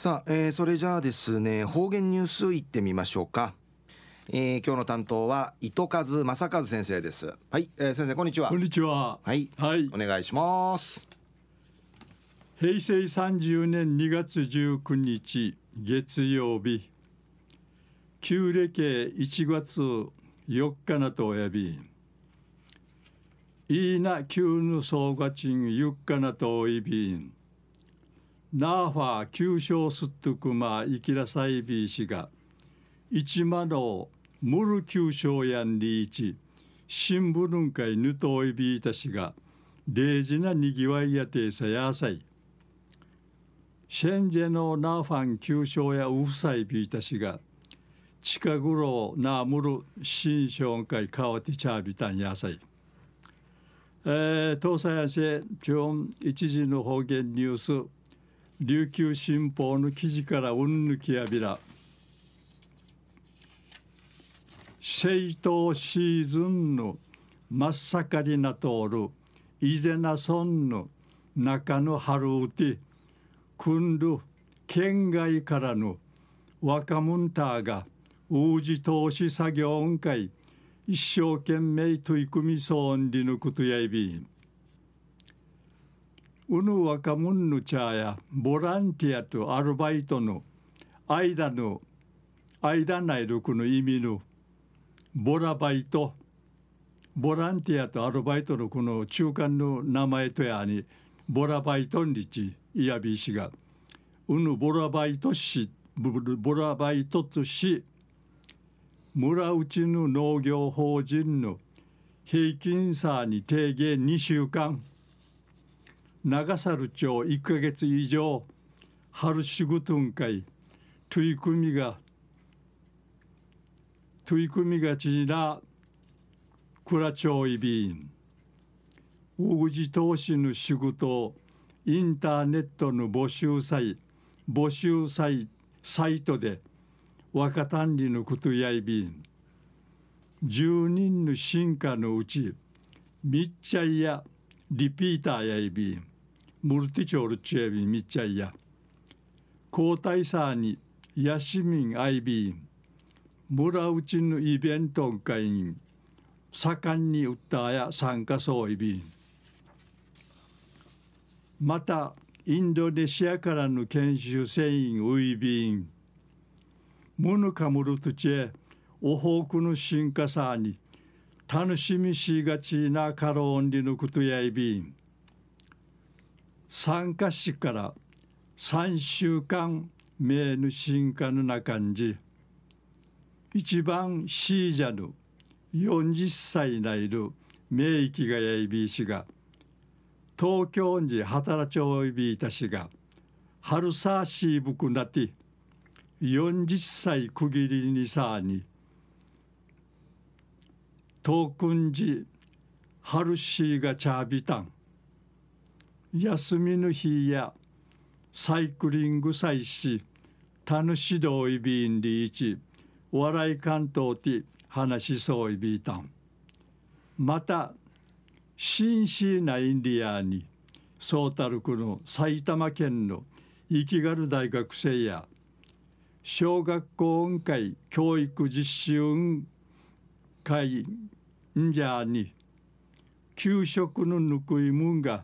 さあ、えー、それじゃあですね方言ニュースいってみましょうか、えー、今日の担当は糸数正和先生ですはい、えー、先生こんにちはこんにちははい、はい、お願いします平成30年2月19日月曜日旧暦1月4日なとおやびいいな旧の総合賃4日なとおいびんナーファー旧称すっとくまいきらさいびしが一マロムル旧称やんりいち新聞論いぬといびいたしが大事なにぎわいやてさやさいシェンジェのナーファン旧称やうフサイビーたしが近頃なむる新商会かわてちゃびたんやさいえー、東西アジア中央一時の方言ニュース琉球新報の記事からうんぬきやびら政党シーズンの真っ盛りな通るいぜなそんの中の春うてくんる県外からの若者たが王子投資作業音会一生懸命取り組みそうにぬくとやいびん。うぬ若者のーやボランティアとアルバイトの間の間内力の意味のボラバイトボランティアとアルバイトのこの中間の名前とやにボラバイトンリチイヤビー氏がうぬボラバイトしボラバイトとし村内の農業法人の平均差に定義2週間長猿町1か月以上春仕事ん会取り組みが取り組みがちな倉町委員大口投資の仕事インターネットの募集サイ募集サイサイトで若単理のことやいびん10人の進化のうち密着やリピーターやいびんムルティチョルチエビミッチャイヤ交代さにヤシミンアイビーン村うちのイベントんかいん盛んに訴え参加そういびんまたインドネシアからの研修船員ウイビンムヌカムルトチェオホークの進化さに楽しみしがちなカロンリのことやいびん参加しから3週間名ぬ進化のな感じ一番シーじゃぬ40歳ないる名域がやいびいしが東京に働きおいびいたしが春さしいぶくなって40歳区切りにさに東んじ春しがちゃびたん休みの日やサイクリング祭し、楽しどいびんりいち、笑い関東て話しそういびいたん。また、紳士なインディアに、そうたるくの埼玉県の生きがる大学生や、小学校運会教育実習運会んじゃに、給食のぬくいもんが、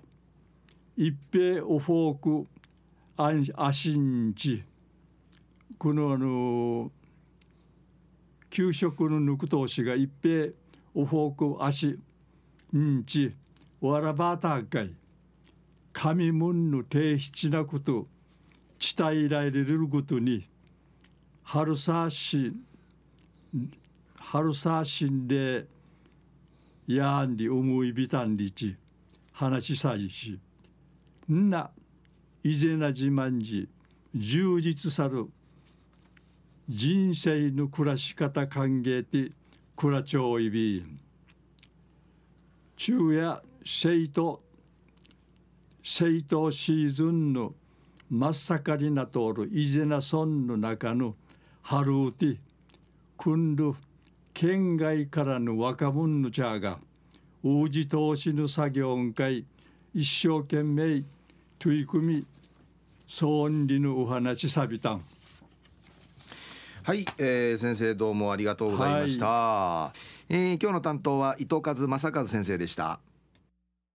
一平おフォークアシンチこのあの給食の抜く投資が一平おフォークアシンチわらばたかい神門の提出なこと地帯られることに春さし春さしんでやんり思いびたんりち話さいしんな、いぜな自慢じ、充実さる、人生の暮らし方歓迎て、暮らちょういびん。昼夜、生徒、生徒シーズンの真っ盛りなとおるいぜな村の中の春うて、くんる県外からの若者のちゃが、うじ通しの作業んかい、一生懸命取り組み総音理のお話サビタンはい、えー、先生どうもありがとうございました、はい、えー、今日の担当は伊藤和正和先生でした